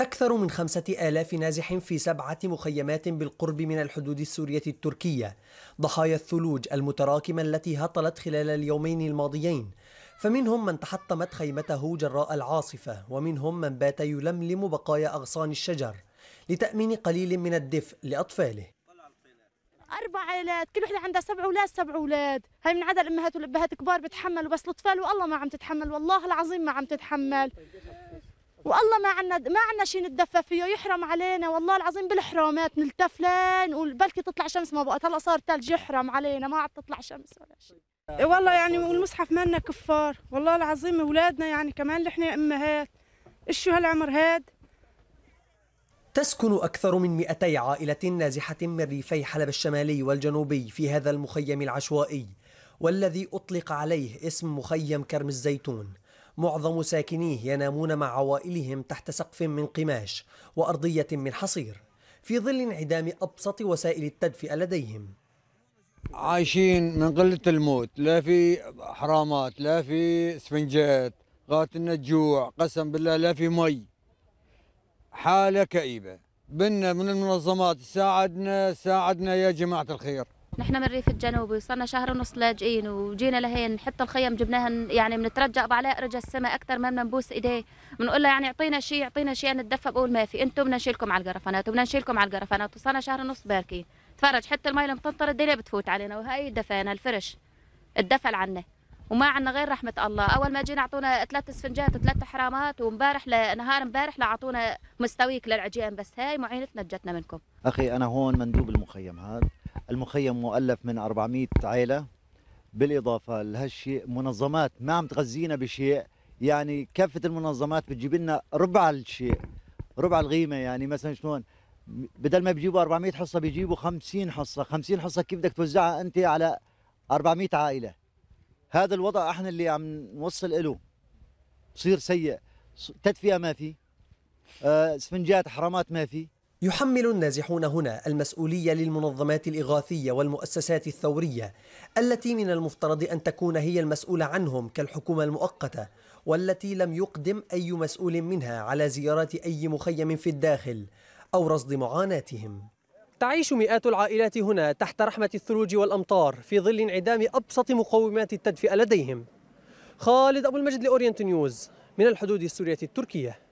أكثر من خمسة آلاف نازح في سبعة مخيمات بالقرب من الحدود السورية التركية ضحايا الثلوج المتراكمة التي هطلت خلال اليومين الماضيين فمنهم من تحطمت خيمته جراء العاصفة ومنهم من بات يلملم بقايا أغصان الشجر لتأمين قليل من الدفء لأطفاله أربع عائلات كل وحدة عندها سبع أولاد سبع أولاد هاي من عدا الأمهات والأبهات كبار بتحملوا بس الأطفال والله ما عم تتحمل والله العظيم ما عم تتحمل والله ما عنا ما عنا شيء نتدفى فيه يحرم علينا والله العظيم بالحرامات نلتف لين وبلكي تطلع شمس ما بقت هلا صار ثلج يحرم علينا ما عاد تطلع شمس ولا شيء والله يعني والمصحف مالنا كفار والله العظيم اولادنا يعني كمان نحن امهات شو هالعمر هاد تسكن أكثر من 200 عائلة نازحة من ريفي حلب الشمالي والجنوبي في هذا المخيم العشوائي والذي أطلق عليه اسم مخيم كرم الزيتون معظم ساكنيه ينامون مع عوائلهم تحت سقف من قماش وأرضية من حصير في ظل انعدام أبسط وسائل التدفئة لديهم عايشين من قلة الموت لا في حرامات لا في سفنجات قاتلنا الجوع قسم بالله لا في مي حالة كئيبة بنا من المنظمات ساعدنا ساعدنا يا جماعة الخير نحن من الريف الجنوبي صرنا شهر ونص لاجئين وجينا لهين حتى الخيم جبناها يعني بنترجى بعلاء رجى السماء اكثر ما بدنا نبوس ايديه بنقول له يعني اعطينا شيء اعطينا شيء نتدفى بقول ما في انتم بدنا نشيلكم على القرفانات وبدنا نشيلكم على القرفانات وصرنا شهر ونص باركين تفرج حتى المي اللي تنطر الدنيا بتفوت علينا وهي دفانا الفرش اتدفل عنا وما عنا غير رحمة الله أول ما جينا أعطونا ثلاث اسفنجات وثلاث حرامات ومبارح لنهار مبارح لأعطونا مستويك للعجيان بس هاي معينتنا جتنا منكم أخي أنا هون مندوب المخيم هذا المخيم مؤلف من 400 عائلة بالإضافة لهالشيء منظمات ما عم تغذينا بشيء يعني كافة المنظمات بتجيب لنا ربع الشيء ربع القيمة يعني مثلا شلون بدل ما بيجيبوا 400 حصة بيجيبوا 50 حصة 50 حصة كيف بدك توزعها أنت على 400 عائلة هذا الوضع احنا اللي عم نوصل له بصير سيء تدفئة ما في اسفنجات آه، حرامات ما في يحمل النازحون هنا المسؤولية للمنظمات الإغاثية والمؤسسات الثورية التي من المفترض أن تكون هي المسؤولة عنهم كالحكومة المؤقتة والتي لم يقدم أي مسؤول منها على زيارات أي مخيم في الداخل أو رصد معاناتهم تعيش مئات العائلات هنا تحت رحمة الثلوج والأمطار في ظل انعدام أبسط مقومات التدفئة لديهم خالد أبو المجد لأورينت نيوز من الحدود السورية التركية